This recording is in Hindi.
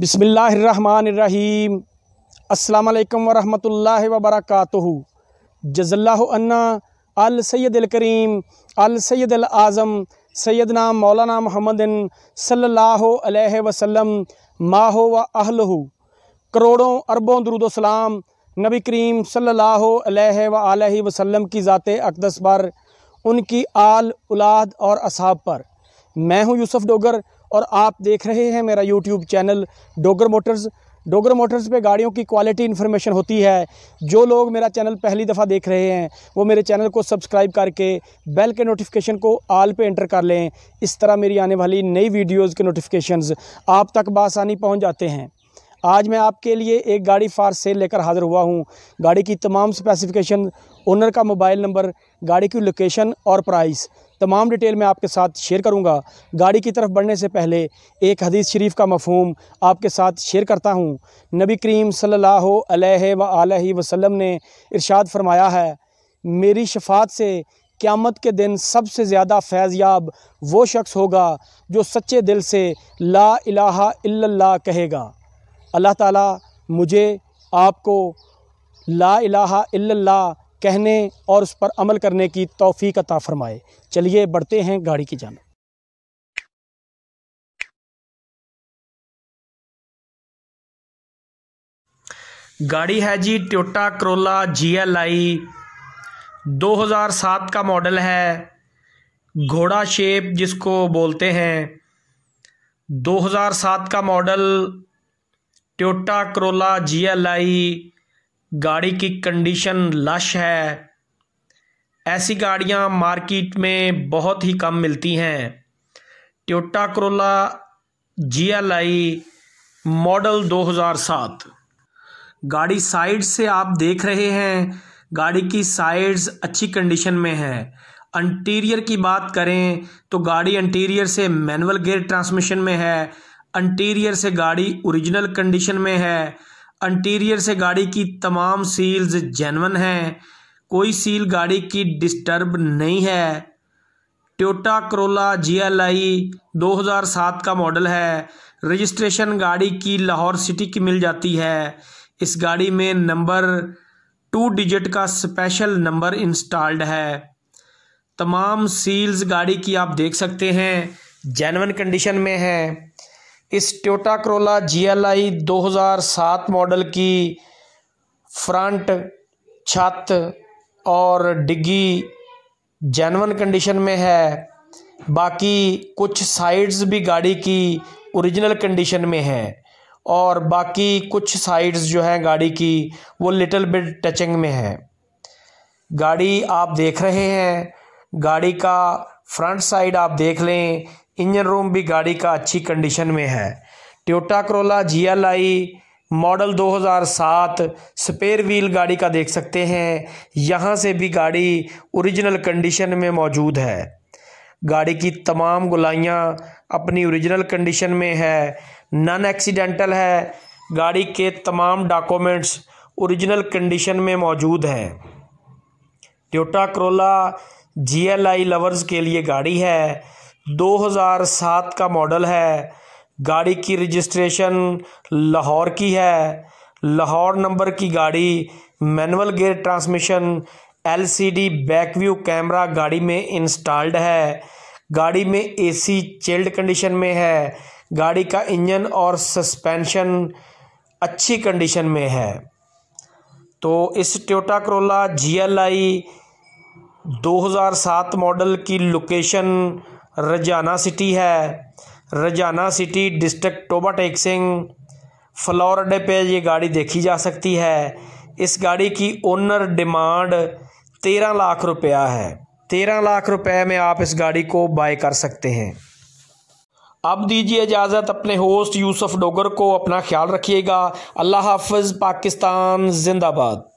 बिसमीम् अल्लाम वरहमतुल्ला वबरक जज़ल्लान्ना अल सैद करीम अल सैद आज़म सैदना मौलाना मोहम्मदिन सल्लल्लाहु अलैहि वसल्लम माहो व अहलहू करोड़ों अरबों दरुदोसलाम नबी करीम सल्लल्लाहु अलैहि व वसल्लम की ज़ात अकदस पर उनकी आल उलाद और असाब पर मैं हूं यूसुफ डोगर और आप देख रहे हैं मेरा YouTube channel Dogar motors Dogar motors पे गाड़ियों की क्वालिटी इन्फॉर्मेशन होती है जो लोग मेरा चैनल पहली दफ़ा देख रहे हैं वो मेरे चैनल को सब्सक्राइब करके बेल के नोटिफिकेशन को आल पे एंटर कर लें इस तरह मेरी आने वाली नई वीडियोस के नोटिफिकेशंस आप तक बासानी पहुंच जाते हैं आज मैं आपके लिए एक गाड़ी फार सेल लेकर हाज़िर हुआ हूँ गाड़ी की तमाम स्पेसिफ़िकेशन ओनर का मोबाइल नंबर गाड़ी की लोकेशन और प्राइस तमाम डिटेल मैं आपके साथ शेयर करूँगा गाड़ी की तरफ बढ़ने से पहले एक हदीस शरीफ का मफहम आपके साथ शेयर करता हूँ नबी करीम सल्लल्लाहु अलैहि व वसल्लम ने इरशाद फरमाया है मेरी शफात से क़्यामत के दिन सबसे ज़्यादा फैज़याब वो शख्स होगा जो सच्चे दिल से ला अला कहेगा अल्लाह ताली मुझे आपको ला अला कहने और उस पर अमल करने की तोफ़ी अता फ़रमाए चलिए बढ़ते हैं गाड़ी की जान गाड़ी है जी Toyota Corolla G L I दो हज़ार सात का मॉडल है घोड़ा शेप जिसको बोलते हैं दो हज़ार सात का model Toyota Corolla G L I गाड़ी की कंडीशन लश है ऐसी गाड़ियां मार्केट में बहुत ही कम मिलती हैं ट्योटा करोला जीएलआई मॉडल 2007 गाड़ी साइड से आप देख रहे हैं गाड़ी की साइड्स अच्छी कंडीशन में है इंटीरियर की बात करें तो गाड़ी इंटीरियर से मैनुअल गियर ट्रांसमिशन में है इंटीरियर से गाड़ी ओरिजिनल कंडीशन में है इंटीरियर से गाड़ी की तमाम सील्स जेनवन हैं कोई सील गाड़ी की डिस्टर्ब नहीं है Toyota Corolla G L I दो हज़ार सात का मॉडल है रजिस्ट्रेशन गाड़ी की लाहौर सिटी की मिल जाती है इस गाड़ी में नंबर टू डिजिट का स्पेशल नंबर इंस्टॉल्ड है तमाम सील्स गाड़ी की आप देख सकते हैं जैनवन कंडीशन में है इस टोटा करोला जीएलआई 2007 मॉडल की फ्रंट छत और डिग्गी जेनवन कंडीशन में है बाकी कुछ साइड्स भी गाड़ी की ओरिजिनल कंडीशन में हैं और बाकी कुछ साइड्स जो हैं गाड़ी की वो लिटिल बिट टचिंग में है गाड़ी आप देख रहे हैं गाड़ी का फ्रंट साइड आप देख लें इंजन रूम भी गाड़ी का अच्छी कंडीशन में है Toyota Corolla G L I model 2007 spare wheel गाड़ी का देख सकते हैं यहाँ से भी गाड़ी ओरिजिनल कंडीशन में मौजूद है गाड़ी की तमाम गुलाइयाँ अपनी ओरिजिनल कंडीशन में है नन एक्सीडेंटल है गाड़ी के तमाम डॉक्यूमेंट्स ओरिजिनल कंडीशन में मौजूद हैं Toyota Corolla G L I lovers के लिए गाड़ी है 2007 का मॉडल है गाड़ी की रजिस्ट्रेशन लाहौर की है लाहौर नंबर की गाड़ी manual gear transmission LCD back view camera गाड़ी में इंस्टॉल्ड है गाड़ी में एसी चिल्ड कंडीशन में है गाड़ी का इंजन और सस्पेंशन अच्छी कंडीशन में है तो इस Toyota Corolla G L I दो हज़ार सात मॉडल की लोकेशन रजाना सिटी है रजाना सिटी डिस्ट्रिक्ट टोबा टेक्सिंग फ्लोरिडा पे ये गाड़ी देखी जा सकती है इस गाड़ी की ओनर डिमांड तेरह लाख रुपया है तेरह लाख रुपए में आप इस गाड़ी को बाय कर सकते हैं अब दीजिए इजाज़त अपने होस्ट यूसुफ डोगर को अपना ख्याल रखिएगा अल्लाह हाफिज़ पाकिस्तान जिंदाबाद